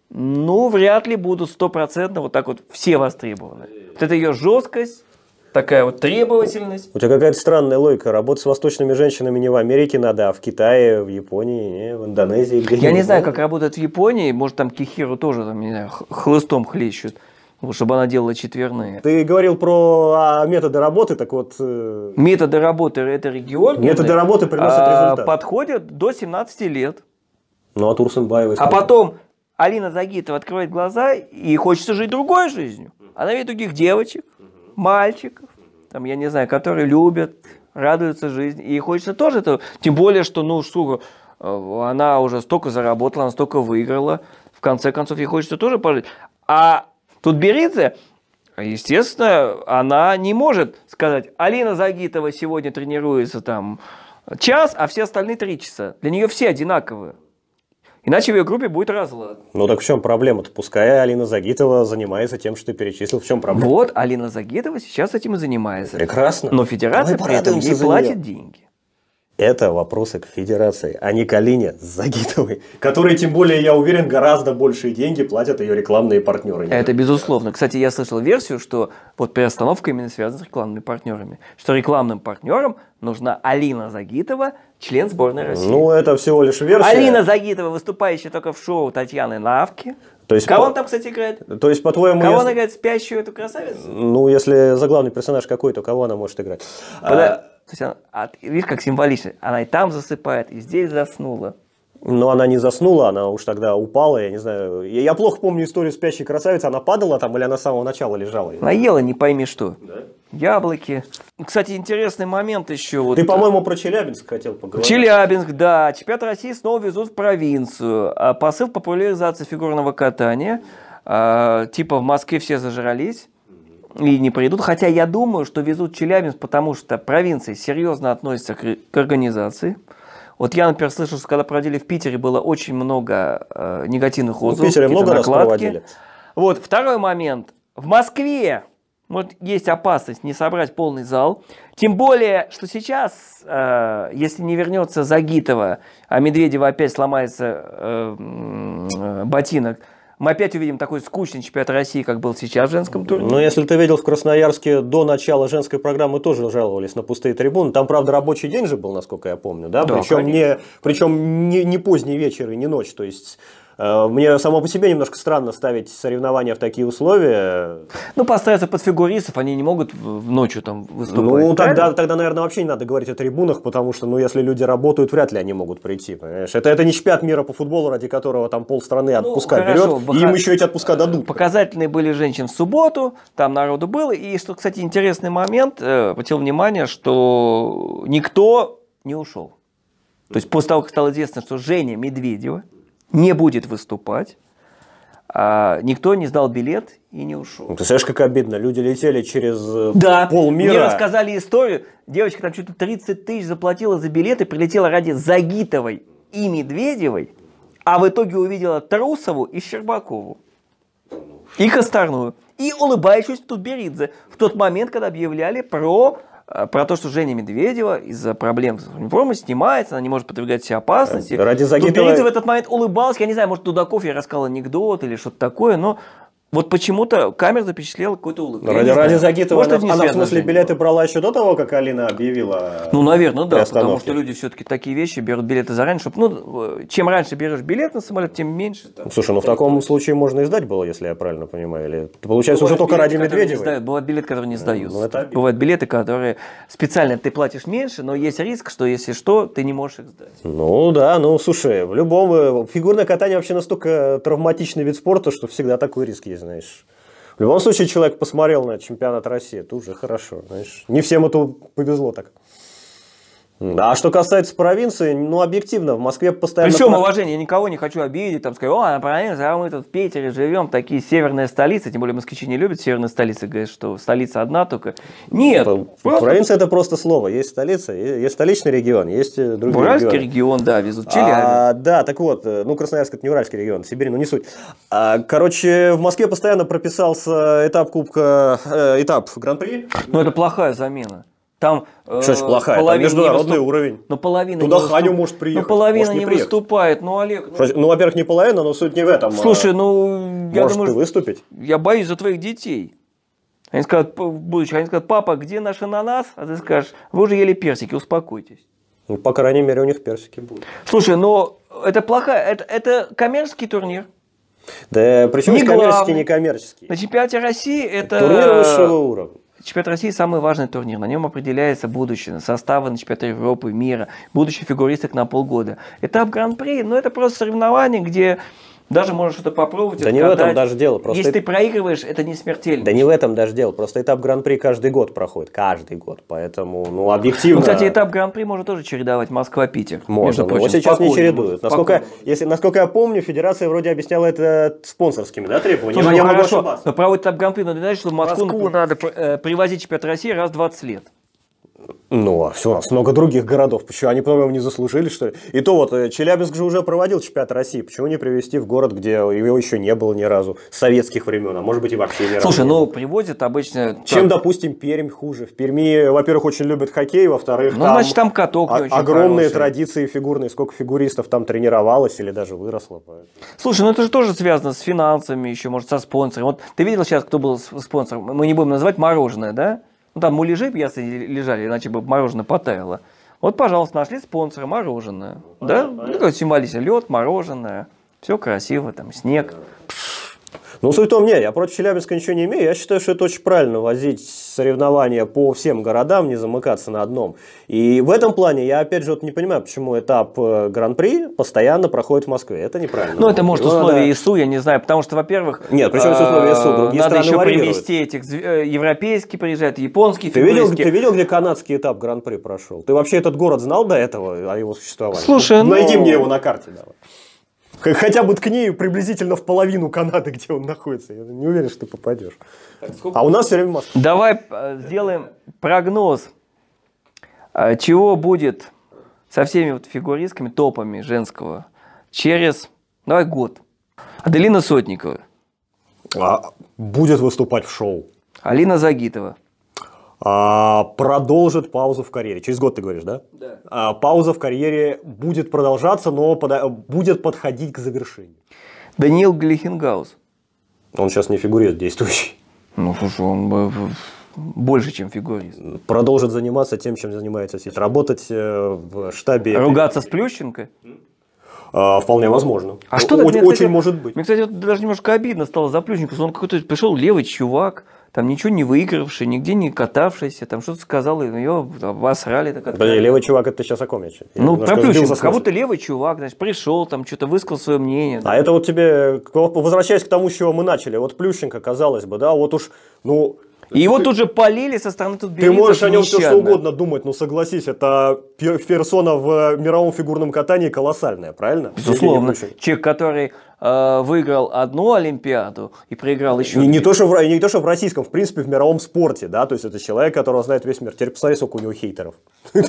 ну, вряд ли будут стопроцентно вот так вот все востребованы. Вот это ее жесткость, такая вот требовательность. У тебя какая-то странная логика. Работать с восточными женщинами не в Америке надо, а в Китае, в Японии, не, в Индонезии. Я не знаю, как работает в Японии. Может, там Кихиру тоже там, не знаю, хлыстом хлещут. Чтобы она делала четверные. Ты говорил про а, методы работы, так вот... Э... Методы работы это регион. Методы работы приносят а, результат. Подходят до 17 лет. Ну, а Турсенбаева... А потом Алина Загитова открывает глаза и хочется жить другой жизнью. Она видит других девочек, мальчиков, там, я не знаю, которые любят, радуются жизни. И хочется тоже это, тем более, что, ну, сука, э, она уже столько заработала, она столько выиграла. В конце концов, ей хочется тоже пожить. А тут Беридзе, естественно, она не может сказать, Алина Загитова сегодня тренируется там час, а все остальные три часа. Для нее все одинаковые. Иначе в ее группе будет разлад. Ну так в чем проблема-то? Пускай Алина Загитова занимается тем, что ты перечислил. В чем проблема? Вот, Алина Загитова сейчас этим и занимается. Прекрасно. Но федерация Давай при этом ей платит деньги. Это вопросы к федерации, а не к Алине Загитовой, которые, тем более, я уверен, гораздо большие деньги платят ее рекламные партнеры. А это безусловно. Кстати, я слышал версию, что вот перестановка именно связана с рекламными партнерами. Что рекламным партнерам нужна Алина Загитова, член сборной России. Ну, это всего лишь версия. Алина Загитова, выступающая только в шоу Татьяны Навки. То есть, Кого по... он там, кстати, играет? То есть, по-твоему... Кого если... она играет? Спящую эту красавицу? Ну, если за главный персонаж какой, то кого она может играть? Под... А... То есть, она, от, а видишь, как символично. Она и там засыпает, и здесь заснула. Но она не заснула, она уж тогда упала, я не знаю. Я, я плохо помню историю спящей красавицы. Она падала там или она с самого начала лежала? Наела, не пойми что. Да? Яблоки. Кстати, интересный момент еще. Вот... Ты, по-моему, про Челябинск хотел поговорить. Челябинск, да. Чемпионат России снова везут в провинцию. А посыл популяризации фигурного катания. А, типа в Москве все зажрались и не придут. Хотя я думаю, что везут Челябинск, потому что провинции серьезно относятся к, организации. Вот я, например, слышал, что когда проводили в Питере, было очень много э, негативных ну, отзывов. в Питере много накладки. раз проводили. Вот, второй момент. В Москве вот есть опасность не собрать полный зал. Тем более, что сейчас, э, если не вернется Загитова, а Медведева опять сломается э, э, ботинок, мы опять увидим такой скучный чемпионат России, как был сейчас в женском туре. Но ну, если ты видел, в Красноярске до начала женской программы тоже жаловались на пустые трибуны. Там, правда, рабочий день же был, насколько я помню, да? да причем не, причем не, не поздний вечер и не ночь, то есть Э, мне само по себе немножко странно ставить соревнования в такие условия. Ну, поставятся под фигуристов, они не могут ночью там выступать. Ну, тогда, тогда, наверное, вообще не надо говорить о трибунах, потому что, ну, если люди работают, вряд ли они могут прийти, понимаешь? Это, это не чемпиат мира по футболу, ради которого там полстраны ну, отпуска ну, берет, баха... и им еще эти отпуска дадут. Показательные были женщин в субботу, там народу было. И, что, кстати, интересный момент, э, обратил внимание, что никто не ушел. То есть после того, как стало известно, что Женя Медведева – не будет выступать. А никто не сдал билет и не ушел. Ну, ты знаешь, как обидно. Люди летели через э, да, полмира. Мне рассказали историю. Девочка там что-то 30 тысяч заплатила за билет и прилетела ради Загитовой и Медведевой, а в итоге увидела Трусову и Щербакову. И Косторную. И улыбающуюся Тутберидзе в тот момент, когда объявляли про а, про то, что Женя Медведева из-за проблем с Минпромом снимается, она не может подвигать себе опасности. Ради Загитова... Туберидзе в этот момент улыбался. Я не знаю, может, Дудаков я рассказал анекдот или что-то такое, но вот почему-то камера запечатлела какую-то улыбку. Ну, ради, ради Загитова она, она в смысле билеты брала еще до того, как Алина объявила Ну, наверное, да, потому что люди все-таки такие вещи берут билеты заранее, чтобы, ну, чем раньше берешь билет на самолет, тем меньше. Там, Слушай, ну в таком будет. случае можно и сдать было, если я правильно понимаю, или получается Бывает ну, уже только билет, ради Медведева. Сдают. Бывают билеты, которые не ну, сдаются. Ну, это Бывают билеты, которые специально ты платишь меньше, но есть риск, что если что, ты не можешь их сдать. Ну да, ну слушай, в любом фигурное катание вообще настолько травматичный вид спорта, что всегда такой риск есть знаешь. В любом случае, человек посмотрел на чемпионат России, это уже хорошо. Знаешь, не всем это повезло так. А что касается провинции, ну, объективно, в Москве постоянно... Причем уважение, я никого не хочу обидеть, там, сказать, о, провинция, а мы тут в Питере живем, такие северные столицы, тем более москвичи не любят северные столицы, говорят, что столица одна только. Нет. Ну, просто... Провинция – это просто слово. Есть столица, есть столичный регион, есть э, другие Уральский регионы. регион, да, везут. Челябинск. А, да, так вот, э, ну, Красноярск – это не Уральский регион, Сибирь, ну, не суть. А, короче, в Москве постоянно прописался этап Кубка, э, этап Гран-при. Ну, это плохая замена. Там что ж э, плохая? Там международный выступ... уровень. Но ну, половина Туда не выступ... Ханю может приехать. Ну, половина может не, не приехать. выступает. Ну, Олег... Ну... ну, во-первых, не половина, но суть не в этом. А Слушай, ну... Я думаю, ты выступить? Я боюсь за твоих детей. Они скажут, будучи, они скажут, папа, где наш ананас? А ты скажешь, вы уже ели персики, успокойтесь. Ну, по крайней мере, у них персики будут. Слушай, но ну, это плохая, это, это коммерческий турнир. Да, причем не коммерческий, главный. не коммерческий. На чемпионате России это... Турнир высшего уровня. Чемпионат России самый важный турнир. На нем определяется будущее, составы на чемпионат Европы, мира, будущее фигуристок на полгода. Этап гран-при, ну это просто соревнование, где даже можешь что-то попробовать. Да не в этом даже дело. Просто Если это... ты проигрываешь, это не смертельно. Да не в этом даже дело. Просто этап Гран-при каждый год проходит. Каждый год. Поэтому, ну, ну объективно... Ну, кстати, этап Гран-при можно тоже чередовать Москва-Питер. Можно. Прочим, но сейчас не чередуют. Насколько, если, насколько я помню, федерация вроде объясняла это спонсорскими да, требованиями. Слушай, ну, я хорошо, могу но проводит этап Гран-при, но ты знаешь, что в Москву, Москву надо э, привозить чемпионат России раз в 20 лет. Ну, а все, у нас много других городов. Почему они, по-моему, не заслужили, что ли? И то вот, э, Челябинск же уже проводил чемпионат России. Почему не привезти в город, где его еще не было ни разу? С советских времен, а может быть и вообще не разу. Слушай, ну, привозят обычно... Чем, так. допустим, Пермь хуже? В Перми, во-первых, очень любят хоккей, во-вторых, Ну, там значит, там каток о- Огромные хороший. традиции фигурные. Сколько фигуристов там тренировалось или даже выросло. Слушай, ну это же тоже связано с финансами еще, может, со спонсором. Вот ты видел сейчас, кто был спонсором? Мы не будем называть мороженое, да? Ну, там муляжи пьясы лежали, иначе бы мороженое потаяло. Вот, пожалуйста, нашли спонсора мороженое. да? Понятно. Ну, символично лед, мороженое. Все красиво, там снег. Да. Ну, суть в том, не, я против Челябинска ничего не имею. Я считаю, что это очень правильно возить соревнования по всем городам, не замыкаться на одном. И в этом плане я, опять же, вот не понимаю, почему этап э, Гран-при постоянно проходит в Москве. Это неправильно. Ну, это может Его ну, условия ИСУ, я не знаю, потому что, во-первых... Нет, причем условия ИСУ, другие э, Надо еще привести этих, э, европейские приезжают, японские, ты видел, ты видел, где канадский этап Гран-при прошел? Ты вообще этот город знал до этого, о его существовании? Слушай, ну, Найди ну, мне его на карте давай. Хотя бы к ней приблизительно в половину Канады, где он находится. Я не уверен, что попадешь. Так, а у нас все время Москва. Давай э, сделаем прогноз. Э, чего будет со всеми вот фигуристками, топами женского через, давай, год? Аделина Сотникова. А, будет выступать в шоу. Алина Загитова. А, продолжит паузу в карьере. Через год ты говоришь, да? Да. А, пауза в карьере будет продолжаться, но будет подходить к завершению. Даниил Глихенгаус. Он сейчас не фигурист действующий. Ну, слушай, он больше, чем фигурист. Продолжит заниматься тем, чем занимается сейчас. Работать э, в штабе... Ругаться с Плющенко? А, вполне возможно. А что О- так, мне, очень может быть. Мне, кстати, даже немножко обидно стало за Плющенко, он какой-то пришел левый чувак, там ничего не выигравший, нигде не катавшийся, там что-то сказал, и ее там, обосрали. Так Блин, левый чувак, это ты сейчас о ком я? Ну, проплющил, как будто левый чувак, значит, пришел, там что-то высказал свое мнение. А да. это вот тебе, возвращаясь к тому, с чего мы начали, вот Плющенко, казалось бы, да, вот уж, ну, и его тут же полили со стороны тут Ты можешь о нем нещадно. все что угодно думать, но ну, согласись, это персона в э, мировом фигурном катании колоссальная, правильно? Безусловно. Человек, который э, выиграл одну Олимпиаду и проиграл еще. Не, не, то, что в, не то, что в российском, в принципе, в мировом спорте, да, то есть это человек, которого знает весь мир. Теперь посмотри, сколько у него хейтеров.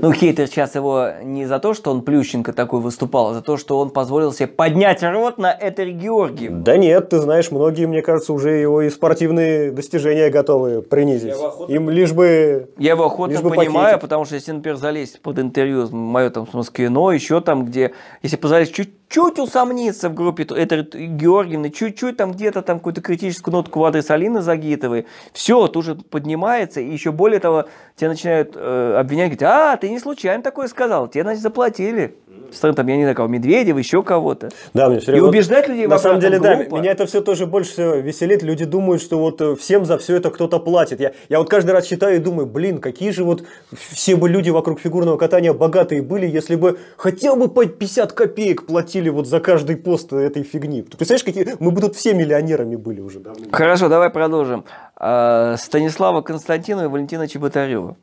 Ну, хейтер сейчас его не за то, что он Плющенко такой выступал, а за то, что он позволил себе поднять рот на Этери Георгиев. Да нет, ты знаешь, многие, мне кажется, уже его и спортивные достижения готовы принизить. Им лишь бы Я его охотно понимаю, потому что если, например, залезть под интервью, мое там с Москвино, еще там, где, если позалезть чуть чуть усомниться в группе это Георгина, чуть-чуть там где-то там какую-то критическую нотку в адрес Алины Загитовой, все, тут же поднимается, и еще более того, тебя начинают э, обвинять, говорить, а, ты не случайно такое сказал, тебе, значит, заплатили. Стороны там, я не знаю, кого, Медведева, еще кого-то. Да, мне все время... И убеждать людей На самом деле, группа. да, меня это все тоже больше всего веселит. Люди думают, что вот э, всем за все это кто-то платит. Я, я вот каждый раз считаю и думаю, блин, какие же вот все бы люди вокруг фигурного катания богатые были, если бы хотя бы по 50 копеек платили платили вот за каждый пост этой фигни. представляешь, какие... мы бы тут все миллионерами были уже. Да? Хорошо, давай продолжим. А, Станислава Константинова и Валентина Чеботарева.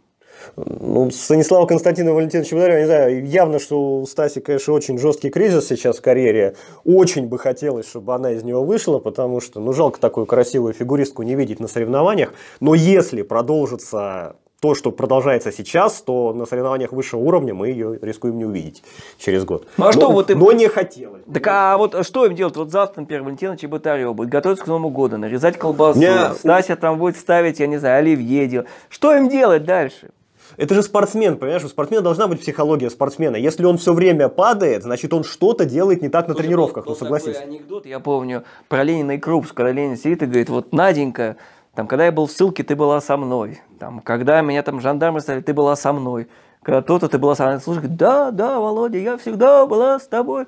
Ну, Станислава Константинова, Валентина Чеботарева, не знаю, явно, что у Стаси, конечно, очень жесткий кризис сейчас в карьере. Очень бы хотелось, чтобы она из него вышла, потому что, ну, жалко такую красивую фигуристку не видеть на соревнованиях. Но если продолжится то, что продолжается сейчас, то на соревнованиях высшего уровня мы ее рискуем не увидеть через год. Ну, а но, что вот им... но не хотелось. Так а вот что им делать? Вот завтра, например, Валентина Чеботарева будет готовиться к Новому году, нарезать колбасу, Мне... Стася там будет ставить, я не знаю, оливье делать. Что им делать дальше? Это же спортсмен, понимаешь? У спортсмена должна быть психология спортсмена. Если он все время падает, значит он что-то делает не так на тренировках, был, ну согласись. Такой анекдот, я помню, про Ленина и Крупс, когда Ленин сидит и говорит, вот Наденька, там, когда я был в ссылке, ты была со мной. Там, когда меня там жандармы стали, ты была со мной. Когда то-то ты была со мной. Слушай, да, да, Володя, я всегда была с тобой.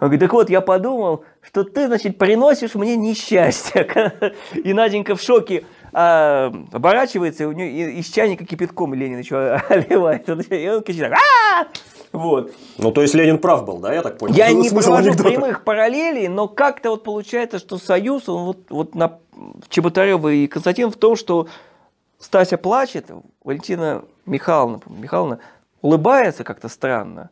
Он говорит, так вот, я подумал, что ты, значит, приносишь мне несчастье. И Наденька в шоке а, оборачивается, и у нее из чайника кипятком Ленин еще оливает. И он кричит, а вот. Ну, то есть Ленин прав был, да, я так понял? Я не провожу прямых параллелей, но как-то вот получается, что Союз, он вот, вот на Чеботарева и Константин в том, что Стася плачет, Валентина Михайловна, Михайловна улыбается как-то странно.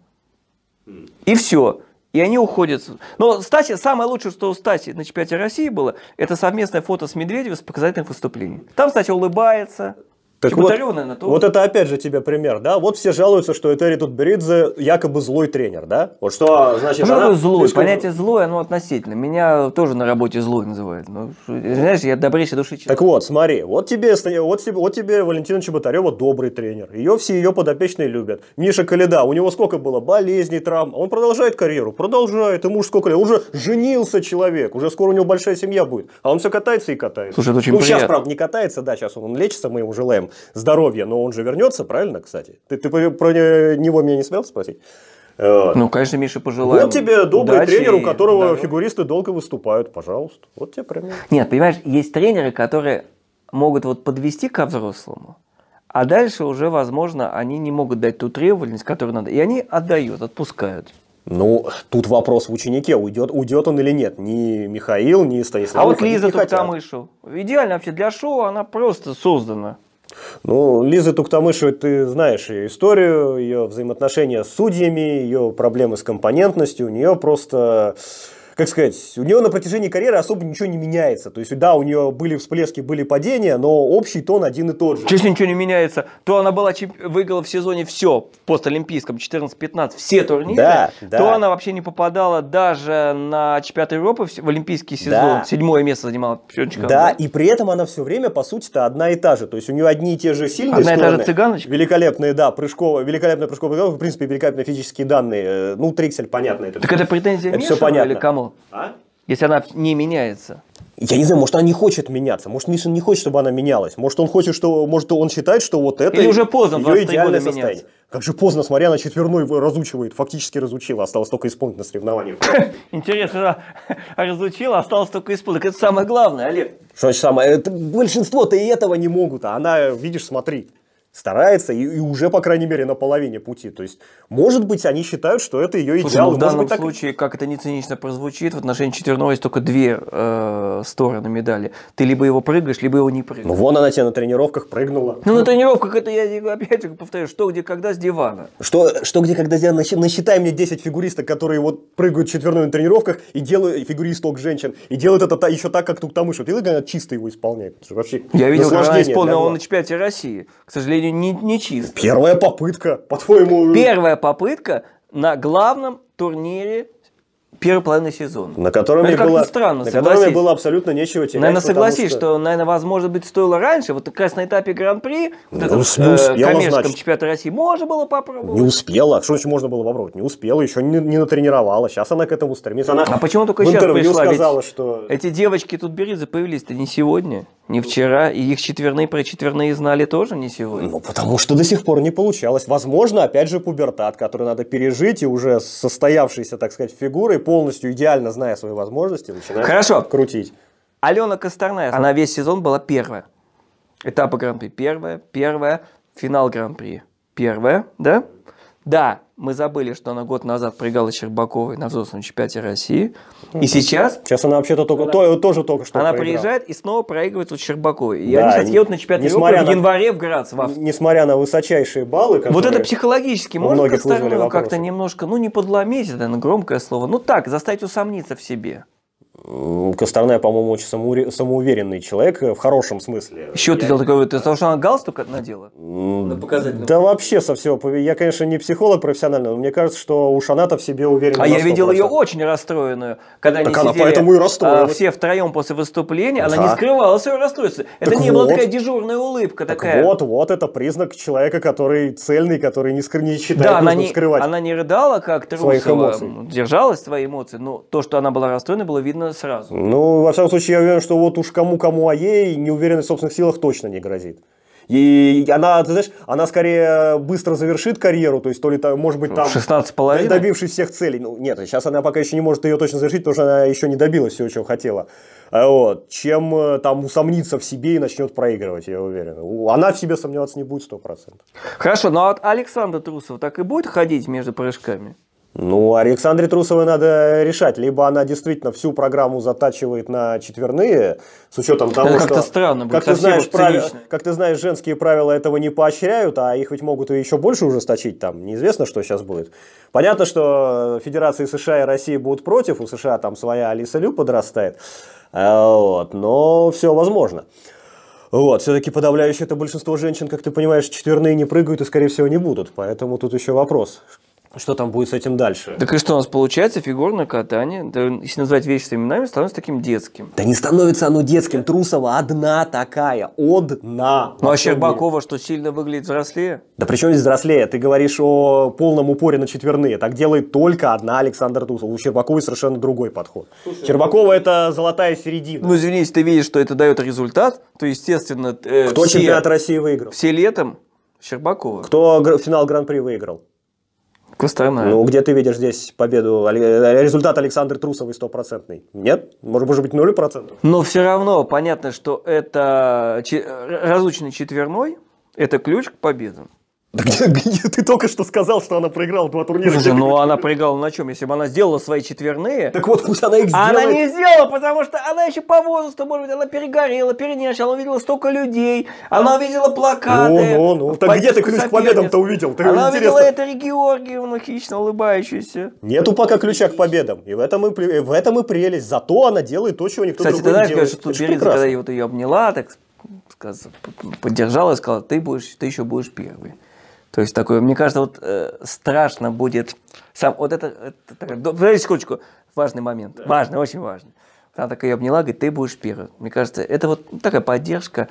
И все. И они уходят. Но Стаси, самое лучшее, что у Стаси на чемпионате России было, это совместное фото с Медведевым с показательных выступлений. Там Стася улыбается, так вот, на то. вот это опять же тебе пример, да? Вот все жалуются, что Этери Тутберидзе якобы злой тренер, да? Вот что значит ну, она... злой, слишком... понятие злой, оно относительно. Меня тоже на работе злой называют. Ну, знаешь, я добрейший души человек. Так вот, смотри, вот тебе, вот тебе, вот тебе Валентина Чеботарева добрый тренер. Ее все ее подопечные любят. Миша Каледа, у него сколько было болезней, травм. Он продолжает карьеру, продолжает. Ему уже сколько лет, уже женился человек, уже скоро у него большая семья будет. А он все катается и катается. Слушай, это очень ну, приятно. сейчас, правда, не катается, да, сейчас он лечится, мы его желаем здоровья, но он же вернется, правильно, кстати? Ты, ты про него меня не смел спросить? Э, ну, конечно, Миша, пожелаем. Вот тебе добрый удачи, тренер, у которого здоровья. фигуристы долго выступают, пожалуйста. Вот тебе пример. Нет, понимаешь, есть тренеры, которые могут вот подвести ко взрослому, а дальше уже, возможно, они не могут дать ту требовательность, которую надо. И они отдают, отпускают. Ну, тут вопрос в ученике, уйдет, уйдет он или нет. Ни Михаил, ни Станислав. А вот Лиза Туктамышу. Идеально вообще для шоу она просто создана. Ну, Лиза Туктамышева, ты знаешь ее историю, ее взаимоотношения с судьями, ее проблемы с компонентностью. У нее просто как сказать, у нее на протяжении карьеры особо ничего не меняется. То есть, да, у нее были всплески, были падения, но общий тон один и тот же. Если ничего не меняется, то она была чемп... выиграла в сезоне все в постолимпийском 14-15, все турниры, да, да. то она вообще не попадала даже на чемпионат Европы в олимпийский сезон. Да. Седьмое место занимала Пченчикова. Да, да, и при этом она все время, по сути-то, одна и та же. То есть, у нее одни и те же сильные одна стороны. Одна и та же цыганочка. Великолепные, да, прыжковая, великолепная прыжковая, в принципе, великолепные физические данные. Э, ну, триксель, понятно. Это так это претензия это все понятно. или кому? А? Если она не меняется. Я не знаю, может, она не хочет меняться. Может, Мишин не хочет, чтобы она менялась. Может, он хочет, что, может, он считает, что вот это Или уже поздно, ее идеальное состояние. Меняться. Как же поздно, смотря, на четверной разучивает, фактически разучила, осталось только исполнить на соревнованиях. Интересно, разучила, осталось только исполнить. Это самое главное, Олег. Что значит самое? Это большинство-то и этого не могут, а она, видишь, смотри старается и, и уже, по крайней мере, на половине пути. То есть, может быть, они считают, что это ее Слушай, идеал. Ну, в данном быть, случае, как это не цинично прозвучит, в отношении четверного есть только две э, стороны медали. Ты либо его прыгаешь, либо его не прыгаешь. Ну, вон она тебе на тренировках прыгнула. Ну, на тренировках это я опять же повторяю, что где когда с дивана. Что, что где когда с дивана. Насчитай мне 10 фигуристок, которые вот прыгают четверной на тренировках и делают фигуристок женщин. И делают это та, еще так, как Туктамыш. Вот, и чисто его исполняет. Вообще я видел, как она исполнила на чемпионате России. К сожалению, сожалению, не, не чисто. Первая попытка, по-твоему. Э, Первая попытка на главном турнире первой половины сезона. На котором мне было, странно, на котором мне было абсолютно нечего терять. Наверное, согласись, что... что, наверное, возможно быть, стоило раньше, вот как раз на этапе Гран-при, вот ну, не успела, э, коммерческом значит. чемпионате России, можно было попробовать. Не успела. Что значит можно было попробовать? Не успела, еще не, не натренировала. Сейчас она к этому стремится. Она а почему только сейчас пришла? сказала, Ведь что... Эти девочки тут Беридзе появились-то не сегодня, не вчера, и их четверные про четверные знали тоже не сегодня. Ну, потому что до сих пор не получалось. Возможно, опять же, пубертат, который надо пережить, и уже состоявшейся, так сказать, фигурой по полностью идеально зная свои возможности, начинает Хорошо. крутить. Алена Косторная, она весь сезон была первая. Этапы Гран-при первая, первая, финал Гран-при первая, да? Да, мы забыли, что она год назад проиграла Щербаковой на взрослом чемпионате России. И сейчас... Сейчас она вообще-то только, она, то, тоже только что Она проиграла. приезжает и снова проигрывает у Щербаковой. И да, они сейчас едут на чемпионат Европы в январе в Грац. В Несмотря на высочайшие баллы, которые... Вот это психологически можно ну, как-то немножко, ну не подломить, это громкое слово, ну так, заставить усомниться в себе. Косторная, по-моему, очень самоуре... самоуверенный человек, э, в хорошем смысле. Еще ты делал такой, ты должна галстук надела? Да Да вообще со всего. Я, конечно, не психолог профессиональный, но мне кажется, что у Шаната в себе уверен. А я видел ее очень расстроенную, когда так они она сидели, поэтому и расстроена. все втроем после выступления, она не скрывала свое расстройство. Это не была такая дежурная улыбка такая. Вот, вот, это признак человека, который цельный, который не, скры... не считает да, она не, скрывать. Она не рыдала, как Своих эмоций. держалась свои эмоции, но то, что она была расстроена, было видно сразу. Ну, во всяком случае, я уверен, что вот уж кому-кому, а ей неуверенность в собственных силах точно не грозит. И она, ты знаешь, она скорее быстро завершит карьеру, то есть то ли там, может быть, ну, там... 16,5? Добившись всех целей. Ну, нет, сейчас она пока еще не может ее точно завершить, потому что она еще не добилась всего, чего хотела. А вот. Чем э, там усомниться в себе и начнет проигрывать, я уверен. Она в себе сомневаться не будет 100%. Хорошо, но ну а от Александра Трусова так и будет ходить между прыжками? Ну, Александре Трусовой надо решать. Либо она действительно всю программу затачивает на четверные, с учетом того, это как-то что... странно как ты, знаешь, прав... как ты знаешь, женские правила этого не поощряют, а их ведь могут и еще больше ужесточить там. Неизвестно, что сейчас будет. Понятно, что Федерации США и России будут против, у США там своя Алиса Лю подрастает. А, вот. Но все возможно. Вот, все-таки подавляющее это большинство женщин, как ты понимаешь, четверные не прыгают и, скорее всего, не будут. Поэтому тут еще вопрос, что там будет с этим дальше. Так и что у нас получается? Фигурное катание, да, если назвать вещи своими именами, становится таким детским. Да не становится оно детским. Трусова одна такая. Одна. Ну а Щербакова, что сильно выглядит взрослее? Да при чем здесь взрослее? Ты говоришь о полном упоре на четверные. Так делает только одна Александр Трусов. У Щербаковой совершенно другой подход. Слушай, Щербакова ну- это золотая середина. Ну извини, если ты видишь, что это дает результат, то естественно... Э, Кто все, чемпионат России выиграл? Все летом Щербакова. Кто финал Гран-при выиграл? Косторная. Ну, где ты видишь здесь победу? Э, результат Александр Трусовый стопроцентный. Нет? Может, может быть, процентов. Но все равно понятно, что это э, разученный четверной, это ключ к победам. Да где, где ты только что сказал, что она проиграла два турнира? Слушай, ну она проиграла на чем? Если бы она сделала свои четверные... Так вот, пусть она их сделала. Она не сделала, потому что она еще по возрасту, может быть, она перегорела, перенервничала, она увидела столько людей, она ну, увидела плакаты. Ну, ну, ну. Так где ты ключ к победам-то увидел? Ты она увидела это Георгиевну хищно улыбающуюся. Нету пока ключа к победам. И в этом и, в этом и прелесть. Зато она делает то, чего никто Кстати, другой не делает. Кстати, ты знаешь, что Беридзе, когда я вот ее обняла, так поддержала и сказала, ты, будешь, ты еще будешь первый. То есть такое, мне кажется, вот э, страшно будет сам вот это, это подожди секундочку, важный момент, да. важный, очень важный. Она такая обняла, говорит, ты будешь первый. Мне кажется, это вот ну, такая поддержка,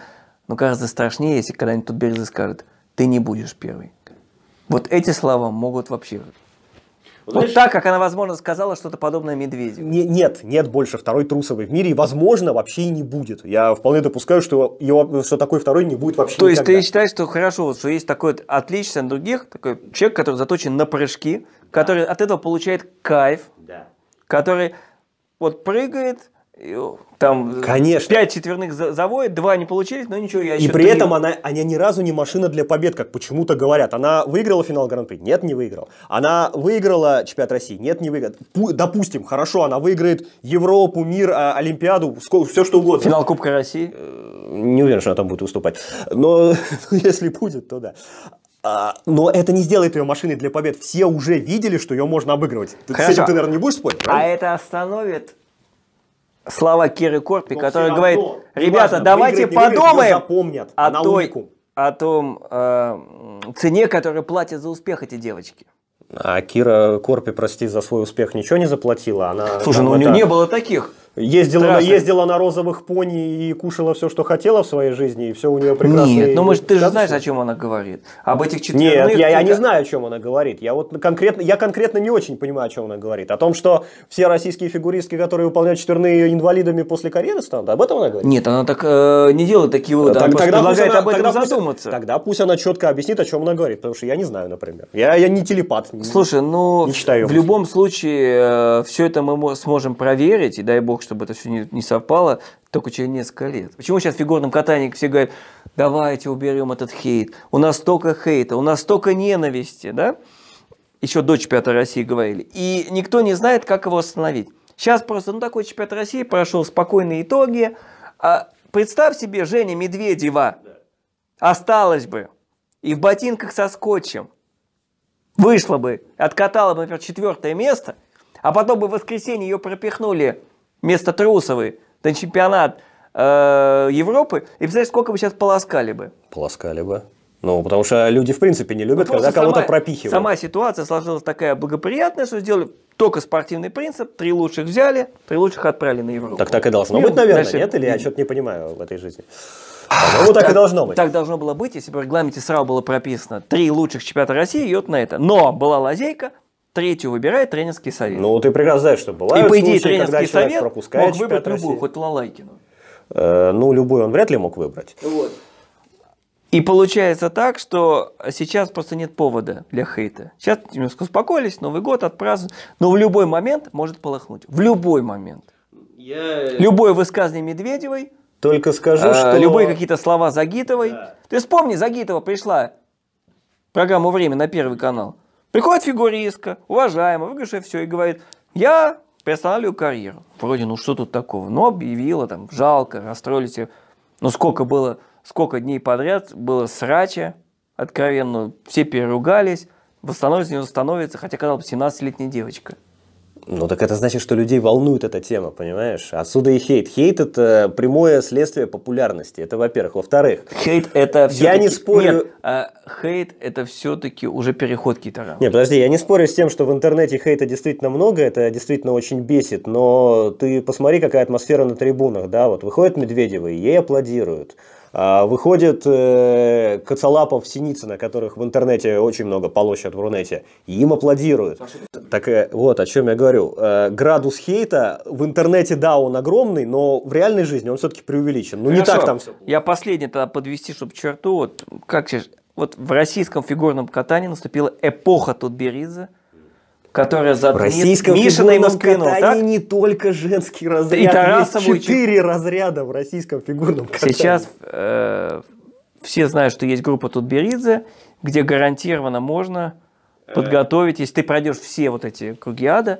но кажется страшнее, если когда-нибудь тут Березы скажет, ты не будешь первый. Вот эти слова могут вообще вот, знаешь, так, как она, возможно, сказала что-то подобное медведю. Не, нет, нет больше второй трусовой в мире, и, возможно, вообще и не будет. Я вполне допускаю, что, его, что такой второй не будет вообще То никогда. есть ты считаешь, что хорошо, что есть такой отличный от других, такой человек, который заточен на прыжки, который от этого получает кайф, да. который вот прыгает, там Конечно. 5 четверных заводит, 2 не получились, но ничего. Я и при три... этом она, она ни разу не машина для побед, как почему-то говорят. Она выиграла финал Гран-при? Нет, не выиграла. Она выиграла чемпионат России? Нет, не выиграла. Пу- допустим, хорошо, она выиграет Европу, мир, а, Олимпиаду, все что угодно. Финал Кубка России? Э, не уверен, что она там будет выступать. Но ну, если будет, то да. А, но это не сделает ее машиной для побед. Все уже видели, что ее можно обыгрывать. Хорошо. С этим ты, наверное, не будешь спорить, а правильно? А это остановит слова Киры Корпи, Но который говорит, ребята, важно, давайте подумаем запомнят, о, той, о том э, цене, которую платят за успех эти девочки. А Кира Корпи, прости, за свой успех ничего не заплатила. Она, Слушай, ну у нее не было таких ездила, ездила на розовых пони и кушала все, что хотела в своей жизни, и все у нее прекрасно. Нет, ну мы, ты же знаешь, о чем она говорит. Об этих четверных. Нет, я, я не знаю, о чем она говорит. Я вот конкретно, я конкретно не очень понимаю, о чем она говорит. О том, что все российские фигуристки, которые выполняют четверные инвалидами после карьеры станут, об этом она говорит? Нет, она так э, не делает такие выводы, так, она тогда предлагает она, об этом тогда задуматься. Пусть, тогда пусть она четко объяснит, о чем она говорит, потому что я не знаю, например. Я, я не телепат. Слушай, ну, не в, в любом случае, э, все это мы сможем проверить, и дай бог чтобы это все не, не совпало, только через несколько лет. Почему сейчас в фигурном катании все говорят, давайте уберем этот хейт, у нас столько хейта, у нас столько ненависти, да? Еще до чемпионата России говорили. И никто не знает, как его остановить. Сейчас просто, ну, такой чемпионат России прошел, спокойные итоги. А представь себе, Женя Медведева осталась бы и в ботинках со скотчем. Вышла бы, откатала бы, например, четвертое место, а потом бы в воскресенье ее пропихнули вместо Трусовой на чемпионат э, Европы, и представляешь, сколько бы сейчас полоскали бы. Полоскали бы. Ну, потому что люди, в принципе, не любят, ну, когда кого-то пропихивают. Сама ситуация сложилась такая благоприятная, что сделали только спортивный принцип. Три лучших взяли, три лучших отправили на Европу. Так так и должно Мир, быть, наверное, дальше... нет? Или я что-то не понимаю в этой жизни? По-моему, так, так и должно быть. Так должно было быть, если бы в регламенте сразу было прописано три лучших чемпионата России идет на это. Но была лазейка, третью выбирает тренерский совет. Ну, ты прекрасно знаешь, что бывает. И по идее случаи, тренерский совет мог выбрать любую, хоть Лалайкину. Э, ну, любую он вряд ли мог выбрать. Вот. И получается так, что сейчас просто нет повода для хейта. Сейчас немножко успокоились, Новый год отпраздновали, но в любой момент может полохнуть, В любой момент. Я... Любое высказание Медведевой. Только скажу, а, что... Любые какие-то слова Загитовой. Да. Ты вспомни, Загитова пришла программу «Время» на Первый канал. Приходит фигуристка, уважаемая, выигравшая все, и говорит, я приостанавливаю карьеру. Вроде, ну что тут такого? Но объявила, там, жалко, расстроились. Но ну, сколько было, сколько дней подряд было срача, откровенно, все переругались, восстановится, не восстановится, хотя, казалось бы, 17-летняя девочка. Ну так это значит, что людей волнует эта тема, понимаешь? Отсюда и хейт. Хейт это прямое следствие популярности. Это во-первых. Во-вторых, хейт это все Я не спорю. Нет, а, хейт это все-таки уже переход китара. Нет, подожди, я не спорю с тем, что в интернете хейта действительно много, это действительно очень бесит, но ты посмотри, какая атмосфера на трибунах, да, вот выходит Медведевы, ей аплодируют. А, выходит э, Коцалапов, Синицына, которых в интернете очень много полощат в Рунете, и им аплодируют. Так э, вот, о чем я говорю. Э, градус хейта в интернете, да, он огромный, но в реальной жизни он все-таки преувеличен. Ну, Хорошо. не так там все. Я последнее тогда подвести, чтобы черту. Вот, как, вот в российском фигурном катании наступила эпоха Тутберидзе – которая за в российском Мишина ему спину, так? не только женский разряд, и Тарасову есть четыре разряда в российском фигурном катании. Сейчас э, все знают, что есть группа Тутберидзе, где гарантированно можно э. подготовить, если ты пройдешь все вот эти круги ада,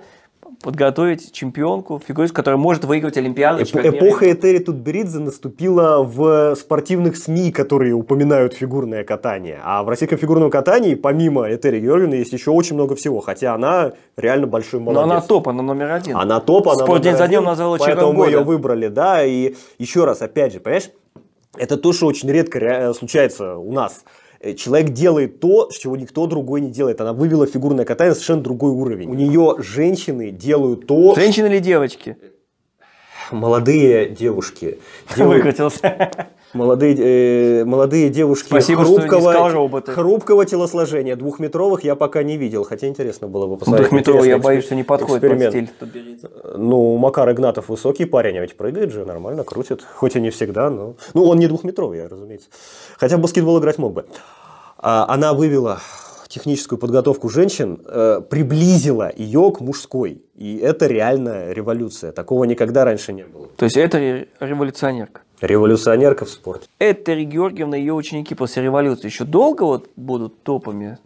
подготовить чемпионку, фигуристку, которая может выигрывать Олимпиаду. Эп- эпоха Этери Тутберидзе наступила в спортивных СМИ, которые упоминают фигурное катание. А в российском фигурном катании, помимо Этери Георгиевны, есть еще очень много всего. Хотя она реально большой молодец. Но она топ, она номер один. Она топ, она Спорт номер день за днем назвала Поэтому мы ее выбрали, да. И еще раз, опять же, понимаешь, это то, что очень редко случается у нас. Э, человек делает то, чего никто другой не делает. Она вывела фигурное катание на совершенно другой уровень. У нее женщины делают то... Женщины или девочки? Молодые девушки. Делают... Выкрутился. Молодые, э, молодые девушки Спасибо, хрупкого, хрупкого телосложения. Двухметровых я пока не видел, хотя интересно было бы посмотреть. Двухметровый, я боюсь, что не подходит под стиль. Ну, Макар Игнатов высокий парень, а ведь прыгает же, нормально, крутит. Хоть и не всегда, но... Ну, он не двухметровый, разумеется. Хотя в баскетбол играть мог бы. А, она вывела техническую подготовку женщин, э, приблизила ее к мужской. И это реальная революция. Такого никогда раньше не было. То есть это революционерка? Революционерка в спорте. Это Георгиевна и ее ученики после революции еще долго вот будут топами?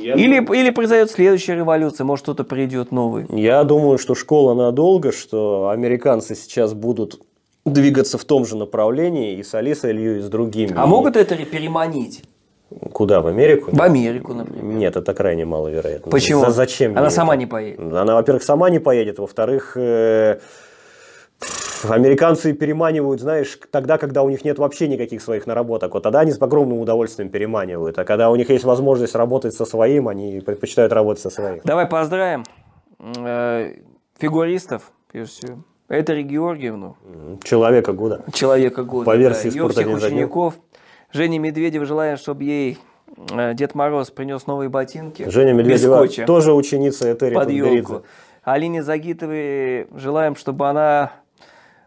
или, думаю, или произойдет следующая революция, может что-то придет новый? Я думаю, что школа надолго, что американцы сейчас будут двигаться в том же направлении и с Алисой Илью, и с другими. А могут это переманить? Куда? В Америку? В Америку, например. Нет, это крайне маловероятно. Почему? За, зачем? Она сама это? не поедет. Она, во-первых, сама не поедет, во-вторых, э... -э Американцы переманивают, знаешь, тогда, когда у них нет вообще никаких своих наработок. Вот тогда они с огромным удовольствием переманивают. А когда у них есть возможность работать со своим, они предпочитают работать со своим. Давай поздравим э, фигуристов, прежде всего. Этери Георгиевну. Человека года. Человека года. По версии да. всех учеников. Жене Медведев желаем, чтобы ей э, Дед Мороз принес новые ботинки. Женя Медведева тоже ученица Этери. Под елку. Алине Загитовой желаем, чтобы она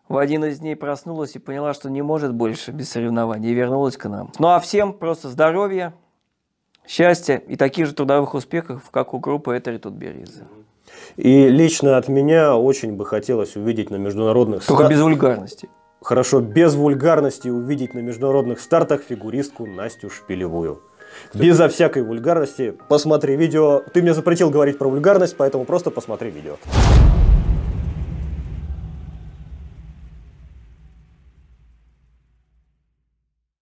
в один из дней проснулась и поняла, что не может больше без соревнований и вернулась к нам. Ну а всем просто здоровья, счастья и таких же трудовых успехов, как у группы «Этери Тутберизы». И лично от меня очень бы хотелось увидеть на международных... Только ста... без вульгарности. Хорошо, без вульгарности увидеть на международных стартах фигуристку Настю Шпилевую. Кто Безо это? всякой вульгарности. Посмотри видео. Ты мне запретил говорить про вульгарность, поэтому просто посмотри видео.